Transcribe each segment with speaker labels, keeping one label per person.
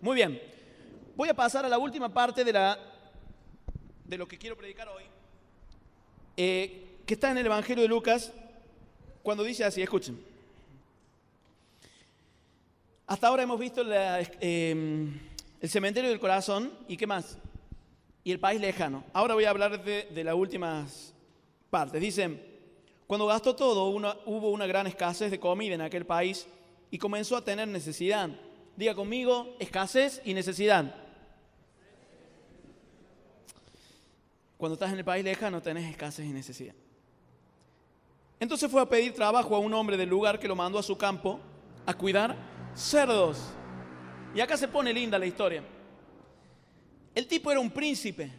Speaker 1: Muy bien, voy a pasar a la última parte de, lo que quiero predicar hoy, eh, que está en el Evangelio de Lucas, cuando dice así, escuchen. Hasta ahora hemos visto em, el cementerio del corazón y qué más, y el país lejano. Ahora voy a hablar de, las últimas partes. Dicen, cuando gastó todo, hubo una gran escasez de comida en aquel país y comenzó a tener necesidad. Diga conmigo, escasez y necesidad. Cuando estás en el país lejano tenés escasez y necesidad. Entonces fue a pedir trabajo a un hombre del lugar que lo mandó a su campo a cuidar cerdos. Y acá se pone linda la historia. El tipo era un príncipe.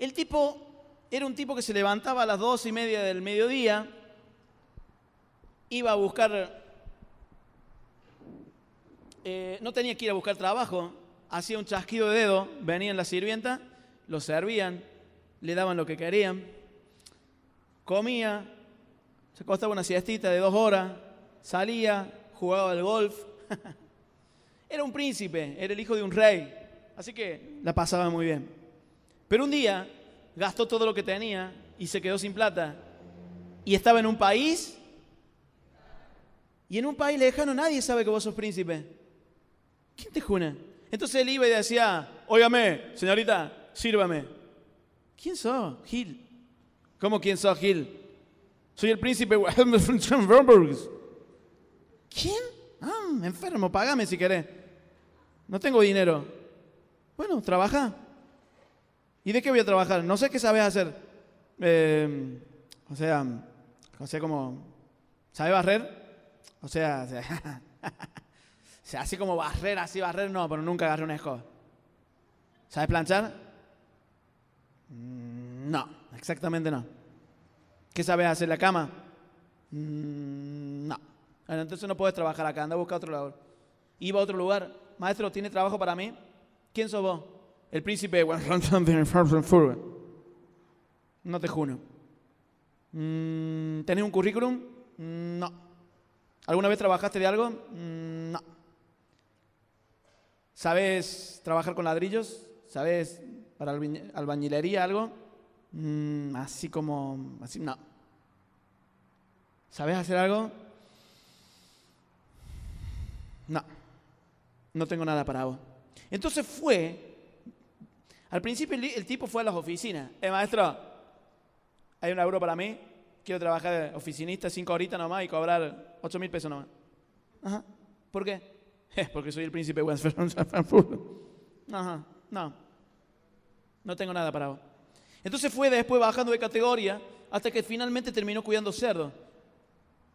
Speaker 1: El tipo era un tipo que se levantaba a las dos y media del mediodía, iba a buscar eh, no tenía que ir a buscar trabajo, hacía un chasquido de dedo, en la sirvienta, lo servían, le daban lo que querían, comía, se costaba una siestita de dos horas, salía, jugaba al golf. era un príncipe, era el hijo de un rey, así que la pasaba muy bien. Pero un día gastó todo lo que tenía y se quedó sin plata. Y estaba en un país, y en un país lejano nadie sabe que vos sos príncipe. ¿Quién te juna? Entonces él iba y decía, óigame, señorita, sírvame. ¿Quién sos, Gil? ¿Cómo quién sos, Gil? Soy el príncipe ¿Quién? Ah, enfermo, págame si querés. No tengo dinero. Bueno, trabaja. ¿Y de qué voy a trabajar? No sé qué sabes hacer. Em, o sea, o sea, como, ¿sabes barrer? o sea sea, así como barrer, así barrer, no, pero nunca agarré un escoba. ¿Sabes planchar? Mm, no, exactamente no. ¿Qué sabes hacer la cama? Mm, no. entonces no puedes trabajar acá, anda a buscar otro labor Iba a otro lugar. Maestro, ¿tiene trabajo para mí? ¿Quién sos vos? El príncipe. No te juro. Mm, ¿Tenés un currículum? No. ¿Alguna vez trabajaste de algo? ¿Sabes trabajar con ladrillos? ¿Sabes para albañilería algo? Mm, así como... Así, no. ¿Sabes hacer algo? No. No tengo nada para vos. Entonces fue... Al principio el, tipo fue a las oficinas. Eh, maestro, hay un euro para mí. Quiero trabajar de oficinista cinco horitas nomás y cobrar ocho mil pesos nomás. Ajá. ¿Por qué? porque soy el príncipe de Frankfurt. Ajá, no. No tengo nada para vos. Entonces fue después bajando de categoría hasta que finalmente terminó cuidando cerdo.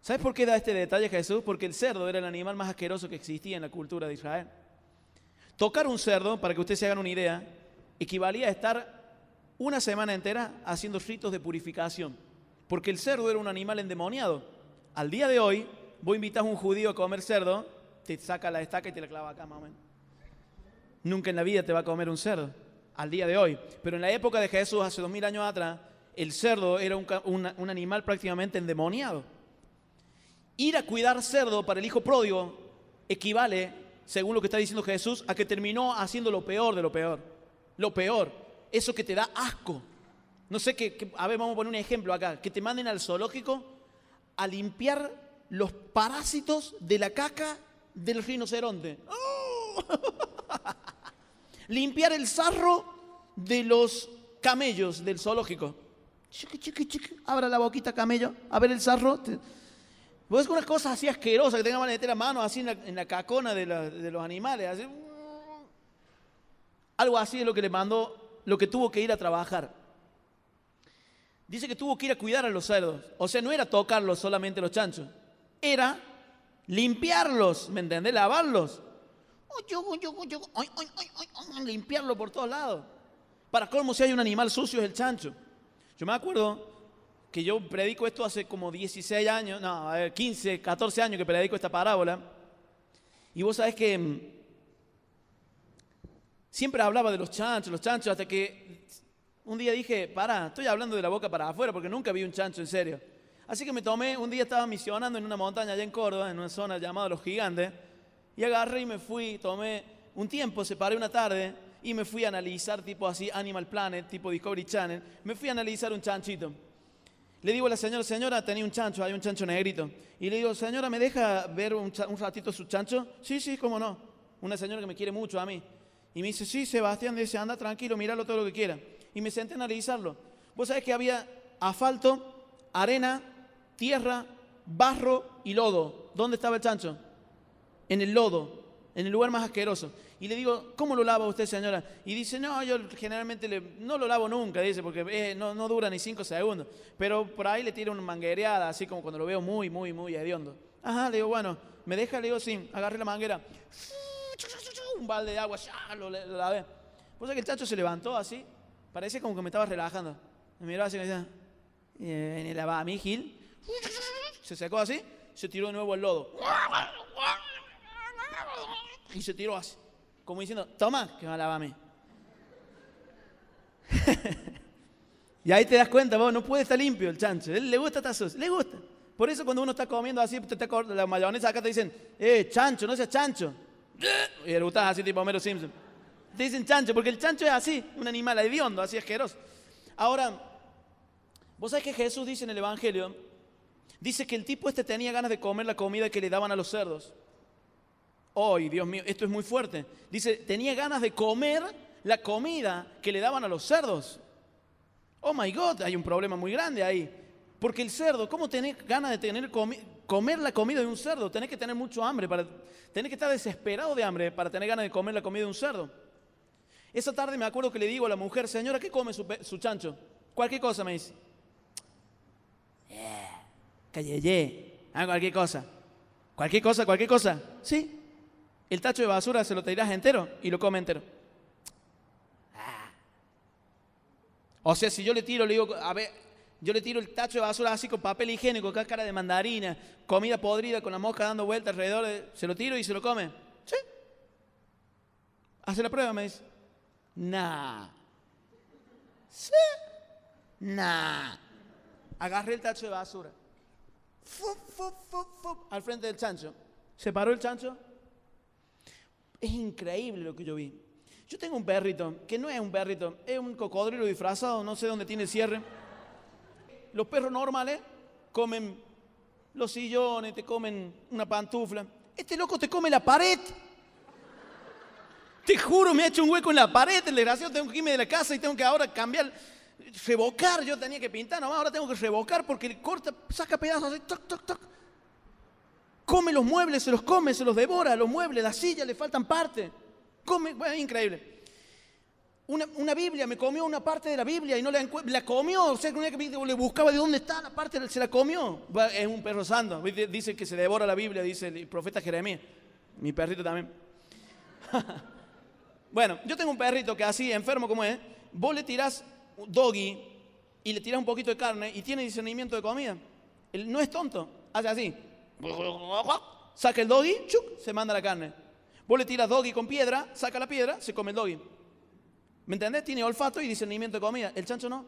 Speaker 1: ¿Sabes por qué da este detalle Jesús? Porque el cerdo era el animal más asqueroso que existía en la cultura de Israel. Tocar un cerdo, para que ustedes se hagan una idea, equivalía a estar una semana entera haciendo ritos de purificación. Porque el cerdo era un animal endemoniado. Al día de hoy, vos invitas a un judío a comer cerdo te saca la estaca y te la clava acá, mamá. Nunca en la vida te va a comer un cerdo, al día de hoy. Pero en la época de Jesús, hace dos mil años atrás, el cerdo era un, un animal prácticamente endemoniado. Ir a cuidar cerdo para el hijo pródigo equivale, según lo que está diciendo Jesús, a que terminó haciendo lo peor de lo peor. Lo peor, eso que te da asco. No sé qué, a ver, vamos a poner un ejemplo acá, que te manden al zoológico a limpiar los parásitos de la caca del rinoceronte. ¡Oh! Limpiar el sarro de los camellos del zoológico. Chiqui, chiqui, chiqui. Abra la boquita, camello. A ver el sarro. pues unas cosas así asquerosas que tengan que meter la mano así en la, cacona de, de, los animales. Algo así es lo que le mandó, lo que tuvo que ir a trabajar. Dice que tuvo que ir a cuidar a los cerdos. O sea, no era tocarlos solamente los chanchos. Era limpiarlos, ¿me entendés? Lavarlos. Limpiarlo por todos lados. Para colmo, si hay un animal sucio, es el chancho. Yo me acuerdo que yo predico esto hace como 16 años, no, 15, 14 años que predico esta parábola. Y vos sabés que siempre hablaba de los chanchos, los chanchos, hasta que un día dije, para, estoy hablando de la boca para afuera porque nunca vi un chancho en serio. Así que me tomé, un día estaba misionando en una montaña allá en Córdoba, en una zona llamada Los Gigantes, y agarré y me fui, tomé un tiempo, separé una tarde y me fui a analizar, tipo así, Animal Planet, tipo Discovery Channel, me fui a analizar un chanchito. Le digo a la señora, señora, tenía un chancho, hay un chancho negrito. Y le digo, señora, ¿me deja ver un, un ratito su chancho? Sí, sí, cómo no. Una señora que me quiere mucho a mí. Y me dice, sí, Sebastián, dice, anda tranquilo, míralo todo lo que quiera. Y me senté a analizarlo. Vos sabés que había asfalto, arena, tierra, barro y lodo. ¿Dónde estaba el chancho? En el lodo, en el lugar más asqueroso. Y le digo, ¿cómo lo lava usted, señora? Y dice, no, yo generalmente no lo lavo nunca, dice, porque eh, no, no, dura ni cinco segundos. Pero por ahí le tiro una manguereada, así como cuando lo veo muy, muy, muy hediondo. Ajá, le digo, bueno, me deja, le digo, sí, agarré la manguera. Un balde de agua, ya, lo, lavé. Pues que el chancho se levantó así, parece como que me estaba relajando. Me miró así y me decía, ¿en el mí Gil? Se sacó así, se tiró de nuevo el lodo. Y se tiró así, como diciendo, toma, que me alaba a mí. y ahí te das cuenta, vos, no puede estar limpio el chancho. Él le gusta estar sucio, le gusta. Por eso cuando uno está comiendo así, te, te la mayonesa, acá te dicen, eh, chancho, no seas chancho. Y le gustas así tipo Homero Simpson. Te dicen chancho, porque el chancho es así, un animal hediondo, así asqueroso. Ahora, vos sabés que Jesús dice en el Evangelio, Dice que el tipo este tenía ganas de comer la comida que le daban a los cerdos. ¡Ay, oh, Dios mío, esto es muy fuerte. Dice, tenía ganas de comer la comida que le daban a los cerdos. Oh my God, hay un problema muy grande ahí. Porque el cerdo, ¿cómo tenés ganas de tener comer la comida de un cerdo? Tenés que tener mucho hambre, tenés que estar desesperado de hambre para tener ganas de comer la comida de un cerdo. Esa tarde me acuerdo que le digo a la mujer, señora, ¿qué come su, su chancho? Cualquier cosa me dice calleye, ah, cualquier cosa. Cualquier cosa, cualquier cosa. Sí. El tacho de basura se lo tirás entero y lo come entero. Ah. O sea, si yo le tiro, le digo, a ver, yo le tiro el tacho de basura así con papel higiénico, cáscara de mandarina, comida podrida con la mosca dando vuelta alrededor, se lo tiro y se lo come. Sí. Hace la prueba, me dice. Nah. Sí. Nah. Agarré el tacho de basura al frente del chancho. Se paró el chancho. Es increíble lo que yo vi. Yo tengo un perrito, que no es un perrito, es un cocodrilo disfrazado, no sé dónde tiene cierre. Los perros normales comen los sillones, te comen una pantufla. Este loco te come la pared. Te juro, me ha hecho un hueco en la pared, el desgraciado. Tengo que irme de la casa y tengo que ahora cambiar revocar, yo tenía que pintar, ahora tengo que revocar porque corta, saca pedazos, toc, toc, toc. Come los muebles, se los come, se los devora, los muebles, las sillas, le faltan partes. Come, increíble. Una, Biblia, me comió una parte de la Biblia y no la la comió, o sea, que le buscaba de dónde está la parte, se la comió. Es un perro santo, dice que se devora la Biblia, dice el profeta Jeremías. Mi perrito también. bueno, yo tengo un perrito que así, enfermo como es, vos le tirás doggy y le tiras un poquito de carne y tiene discernimiento de comida. Él no es tonto, hace así. Saca el doggy, chuc, se manda la carne. Vos le tiras doggy con piedra, saca la piedra, se come el doggy. ¿Me entendés? Tiene olfato y discernimiento de comida. El chancho no.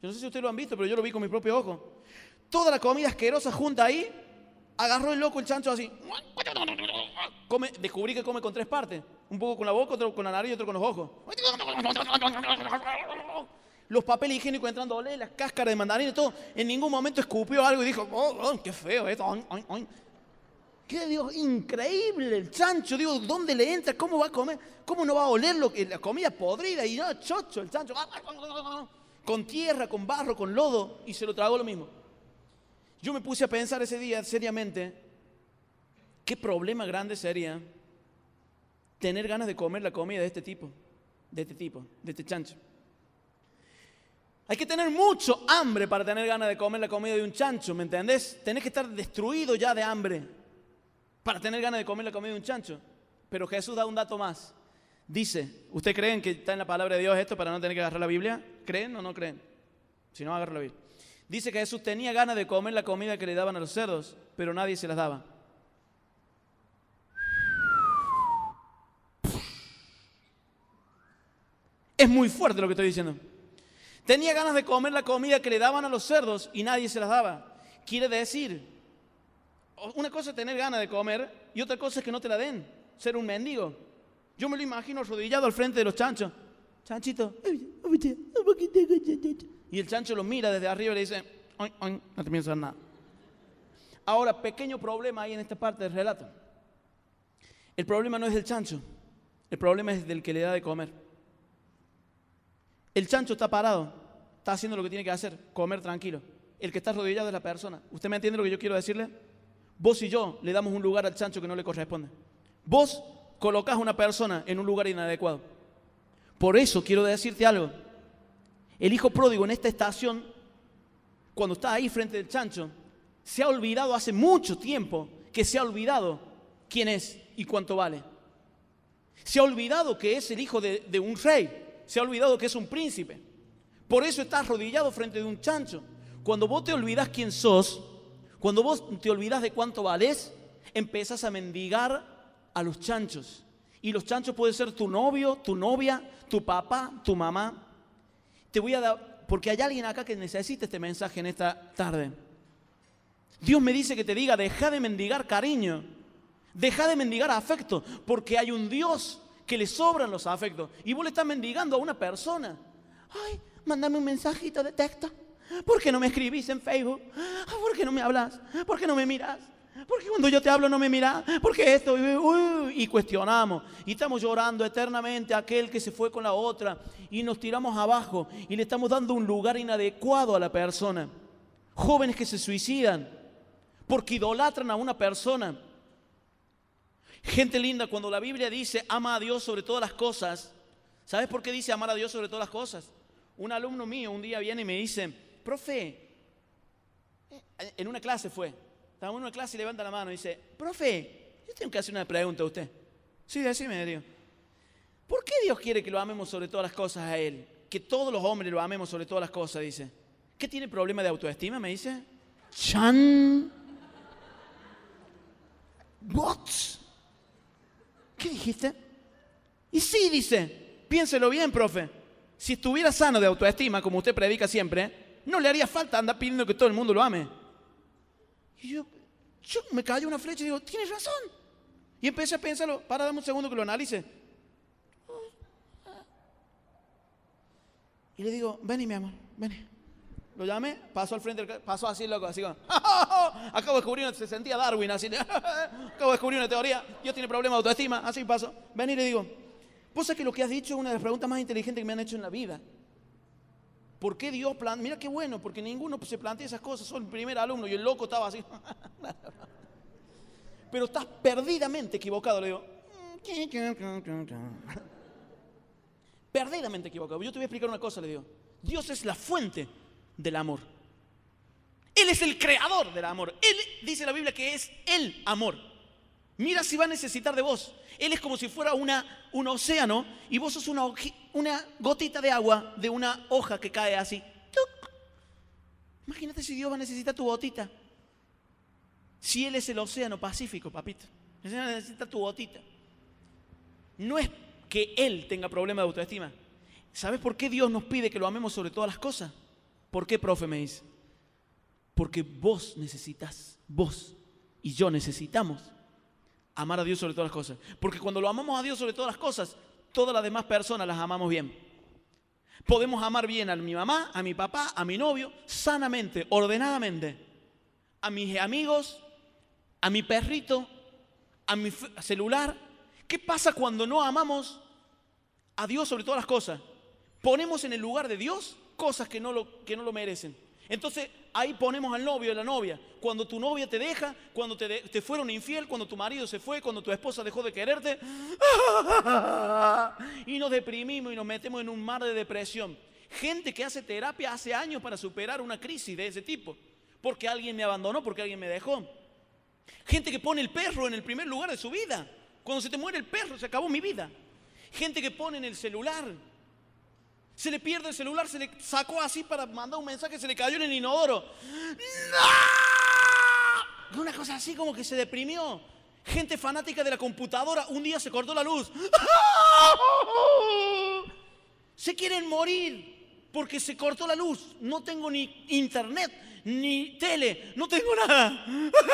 Speaker 1: Yo no sé si ustedes lo han visto, pero yo lo vi con mi propio ojo Toda la comida asquerosa junta ahí, agarró el loco el chancho así. Come, descubrí que come con tres partes. Un poco con la boca, otro con la nariz y otro con los ojos los papeles higiénicos entrando, olé, las cáscaras de mandarina y todo. En ningún momento escupió algo y dijo, oh, oh qué feo esto. ¿Qué Dios? Increíble el chancho. Digo, ¿dónde le entra? ¿Cómo va a comer? ¿Cómo no va a oler la comida podrida? Y no, chocho el chancho. Ah, ah, ah, con tierra, con barro, con lodo. Y se lo tragó lo mismo. Yo me puse a pensar ese día seriamente, ¿qué problema grande sería tener ganas de comer la comida de este tipo? De este tipo, de este chancho. Hay que tener mucho hambre para tener ganas de comer la comida de un chancho, ¿me entendés? Tenés que estar destruido ya de hambre para tener ganas de comer la comida de un chancho. Pero Jesús da un dato más. Dice, ¿ustedes creen que está en la palabra de Dios esto para no tener que agarrar la Biblia? ¿Creen o no creen? Si no, agarro la Biblia. Dice que Jesús tenía ganas de comer la comida que le daban a los cerdos, pero nadie se las daba. Es muy fuerte lo que estoy diciendo. Tenía ganas de comer la comida que le daban a los cerdos y nadie se las daba. Quiere decir, una cosa es tener ganas de comer y otra cosa es que no te la den, ser un mendigo. Yo me lo imagino arrodillado al frente de los chanchos. Chanchito. Y el chancho lo mira desde arriba y le dice, no te pienso nada. Ahora, pequeño problema ahí en esta parte del relato. El problema no es del chancho, el problema es del que le da de comer. El chancho está parado, está haciendo lo que tiene que hacer, comer tranquilo. El que está arrodillado es la persona. ¿Usted me entiende lo que yo quiero decirle? Vos y yo le damos un lugar al chancho que no le corresponde. Vos colocás a una persona en un lugar inadecuado. Por eso quiero decirte algo. El hijo pródigo en esta estación, cuando está ahí frente al chancho, se ha olvidado hace mucho tiempo que se ha olvidado quién es y cuánto vale. Se ha olvidado que es el hijo de un rey se ha olvidado que es un príncipe. Por eso está arrodillado frente de un chancho. Cuando vos te olvidas quién sos, cuando vos te olvidas de cuánto vales, empiezas a mendigar a los chanchos. Y los chanchos pueden ser tu novio, tu novia, tu papá, tu mamá. Te voy a dar, porque hay alguien acá que necesita este mensaje en esta tarde. Dios me dice que te diga, deja de mendigar cariño, deja de mendigar afecto, porque hay un Dios que le sobran los afectos. Y vos le estás mendigando a una persona. Ay, mandame un mensajito de texto. ¿Por qué no me escribís en Facebook? Ah, ¿Por qué no me hablas? ¿Por qué no me miras? ¿Por qué cuando yo te hablo no me miras? ¿Por qué esto? y cuestionamos. Y estamos llorando eternamente a aquel que se fue con la otra. Y nos tiramos abajo. Y le estamos dando un lugar inadecuado a la persona. Jóvenes que se suicidan porque idolatran a una persona Gente linda, cuando la Biblia dice ama a Dios sobre todas las cosas, ¿sabes por qué dice amar a Dios sobre todas las cosas? Un alumno mío un día viene y me dice, profe, en una clase fue, estábamos en una clase y levanta la mano y dice, profe, yo tengo que hacer una pregunta a usted. Sí, decime, Dios. ¿Por qué Dios quiere que lo amemos sobre todas las cosas a Él? Que todos los hombres lo amemos sobre todas las cosas, dice. ¿Qué tiene problema de autoestima? Me dice. Chan. What? ¿Qué dijiste? Y sí, dice, piénselo bien, profe. Si estuviera sano de autoestima, como usted predica siempre, no le haría falta andar pidiendo que todo el mundo lo ame. Y yo, yo me cayó una flecha y digo, tienes razón. Y empecé a pensarlo, para, dame un segundo que lo analice. Y le digo, vení mi amor, vení. Lo llamé, pasó al frente, del... pasó así loco, así como, ah, ah, ah, acabo de descubrir, se sentía Darwin, así, acabo de descubrir una teoría, Dios tiene problemas de autoestima, así pasó. Ven y le digo, vos que lo que has dicho es una de las preguntas más inteligentes que me han hecho en la vida. ¿Por qué Dios plantea? Mira qué bueno, porque ninguno se plantea esas cosas, soy el primer alumno y el loco estaba así. Pero estás perdidamente equivocado, le digo. perdidamente equivocado. Yo te voy a explicar una cosa, le digo. Dios es la fuente del amor. Él es el creador del amor. Él dice la Biblia que es el amor. Mira si va a necesitar de vos. Él es como si fuera una, un océano y vos sos una, una gotita de agua de una hoja que cae así. Imagínate si Dios va a necesitar tu gotita. Si Él es el océano Pacífico, papito. Necesita tu gotita. No es que Él tenga problema de autoestima. ¿Sabes por qué Dios nos pide que lo amemos sobre todas las cosas? ¿Por qué, profe? Me dice. Porque vos necesitas, vos y yo necesitamos amar a Dios sobre todas las cosas. Porque cuando lo amamos a Dios sobre todas las cosas, todas las demás personas las amamos bien. Podemos amar bien a mi mamá, a mi papá, a mi novio, sanamente, ordenadamente. A mis amigos, a mi perrito, a mi celular. ¿Qué pasa cuando no amamos a Dios sobre todas las cosas? Ponemos en el lugar de Dios cosas que no lo, que no lo merecen. Entonces ahí ponemos al novio y a la novia. Cuando tu novia te deja, cuando te, te, fueron infiel, cuando tu marido se fue, cuando tu esposa dejó de quererte. Y nos deprimimos y nos metemos en un mar de depresión. Gente que hace terapia hace años para superar una crisis de ese tipo. Porque alguien me abandonó, porque alguien me dejó. Gente que pone el perro en el primer lugar de su vida. Cuando se te muere el perro, se acabó mi vida. Gente que pone en el celular se le pierde el celular, se le sacó así para mandar un mensaje, se le cayó en el inodoro. Una cosa así como que se deprimió. Gente fanática de la computadora, un día se cortó la luz. Se quieren morir porque se cortó la luz. No tengo ni internet, ni tele, no tengo nada.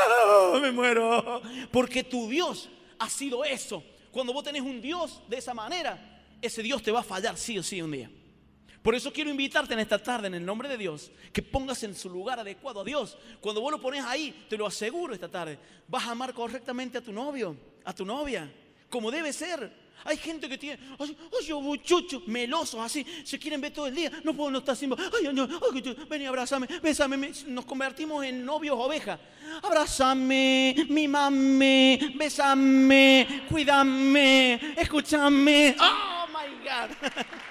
Speaker 1: Me muero. Porque tu Dios ha sido eso. Cuando vos tenés un Dios de esa manera, ese Dios te va a fallar sí o sí un día. Por eso quiero invitarte en esta tarde, en el nombre de Dios, que pongas en su lugar adecuado a Dios. Cuando vos lo pones ahí, te lo aseguro esta tarde, vas a amar correctamente a tu novio, a tu novia, como debe ser. Hay gente que tiene, ay, yo meloso, melosos así, se quieren ver todo el día, no puedo no estar sin ay, no, ay, ven y abrazame, besame, nos convertimos en novios ovejas. Abrázame, mimame, bésame, cuídame, escúchame. Oh my God.